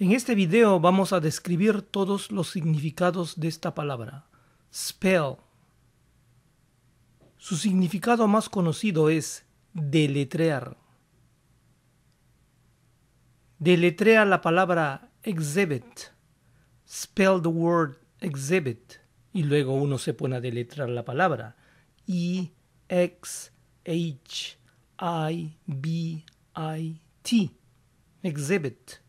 En este video vamos a describir todos los significados de esta palabra, spell. Su significado más conocido es deletrear. Deletrea la palabra exhibit, spell the word exhibit, y luego uno se pone a deletrear la palabra. E, X, H, I, B, I, T. Exhibit.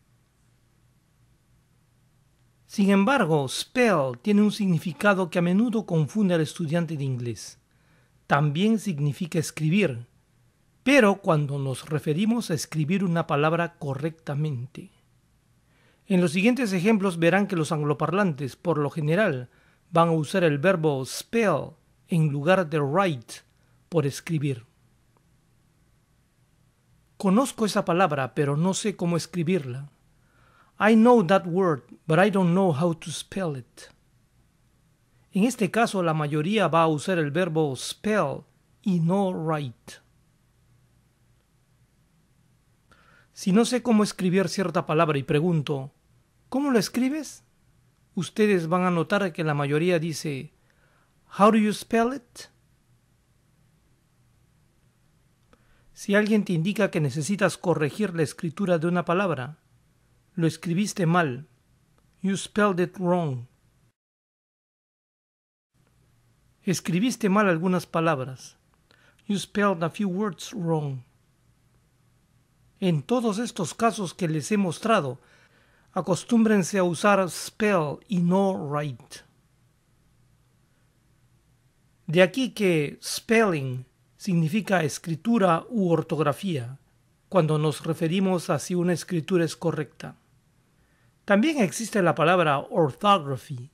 Sin embargo, spell tiene un significado que a menudo confunde al estudiante de inglés. También significa escribir, pero cuando nos referimos a escribir una palabra correctamente. En los siguientes ejemplos verán que los angloparlantes, por lo general, van a usar el verbo spell en lugar de write por escribir. Conozco esa palabra, pero no sé cómo escribirla. I know that word, but I don't know how to spell it. En este caso, la mayoría va a usar el verbo spell y no write. Si no sé cómo escribir cierta palabra y pregunto, ¿cómo lo escribes? Ustedes van a notar que la mayoría dice, How do you spell it? Si alguien te indica que necesitas corregir la escritura de una palabra, lo escribiste mal. You spelled it wrong. Escribiste mal algunas palabras. You spelled a few words wrong. En todos estos casos que les he mostrado, acostúmbrense a usar spell y no write. De aquí que spelling significa escritura u ortografía, cuando nos referimos a si una escritura es correcta. También existe la palabra orthography,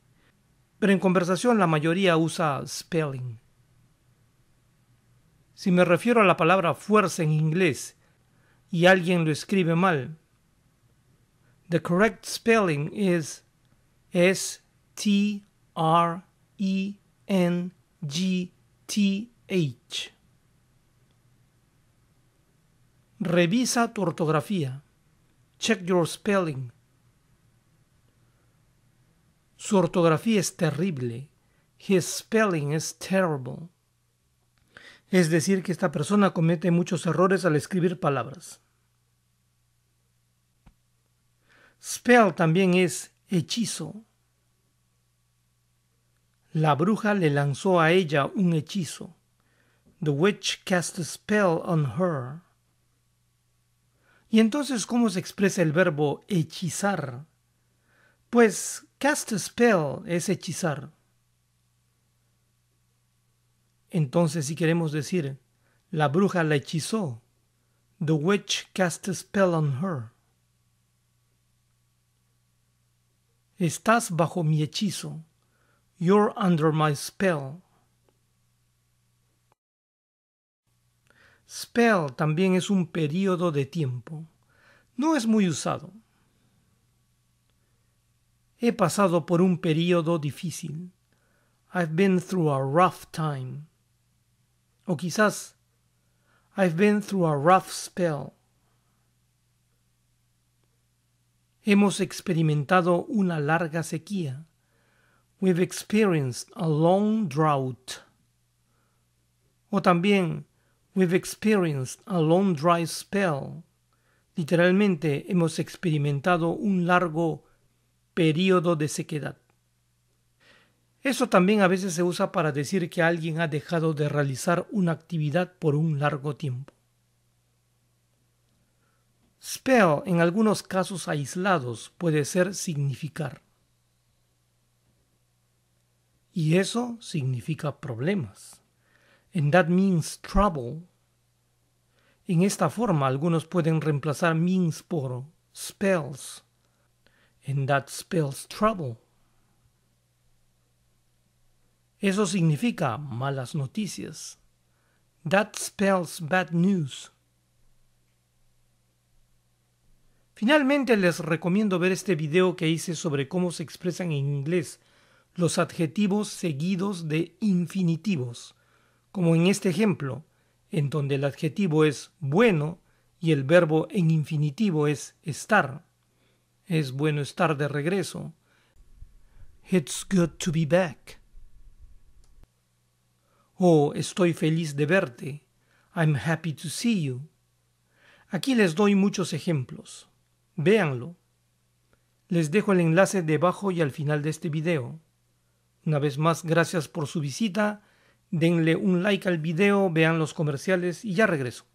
pero en conversación la mayoría usa spelling. Si me refiero a la palabra fuerza en inglés y alguien lo escribe mal, the correct spelling is S T R E N G T H. Revisa tu ortografía. Check your spelling. Su ortografía es terrible. His spelling is terrible. Es decir, que esta persona comete muchos errores al escribir palabras. Spell también es hechizo. La bruja le lanzó a ella un hechizo. The witch cast a spell on her. ¿Y entonces cómo se expresa el verbo hechizar? Pues Cast a spell es hechizar. Entonces, si queremos decir, la bruja la hechizó, the witch cast a spell on her. Estás bajo mi hechizo. You're under my spell. Spell también es un periodo de tiempo. No es muy usado. He pasado por un periodo difícil. I've been through a rough time. O quizás, I've been through a rough spell. Hemos experimentado una larga sequía. We've experienced a long drought. O también, we've experienced a long dry spell. Literalmente, hemos experimentado un largo PERÍODO de sequedad. Eso también a veces se usa para decir que alguien ha dejado de realizar una actividad por un largo tiempo. Spell en algunos casos aislados puede ser significar. Y eso significa problemas. And that means trouble. En esta forma algunos pueden reemplazar means por spells and that spells trouble. Eso significa malas noticias. That spells bad news. Finalmente les recomiendo ver este video que hice sobre cómo se expresan en inglés los adjetivos seguidos de infinitivos, como en este ejemplo, en donde el adjetivo es bueno y el verbo en infinitivo es estar. Es bueno estar de regreso. It's good to be back. oh, estoy feliz de verte. I'm happy to see you. Aquí les doy muchos ejemplos. Véanlo. Les dejo el enlace debajo y al final de este video. Una vez más, gracias por su visita. Denle un like al video, vean los comerciales y ya regreso.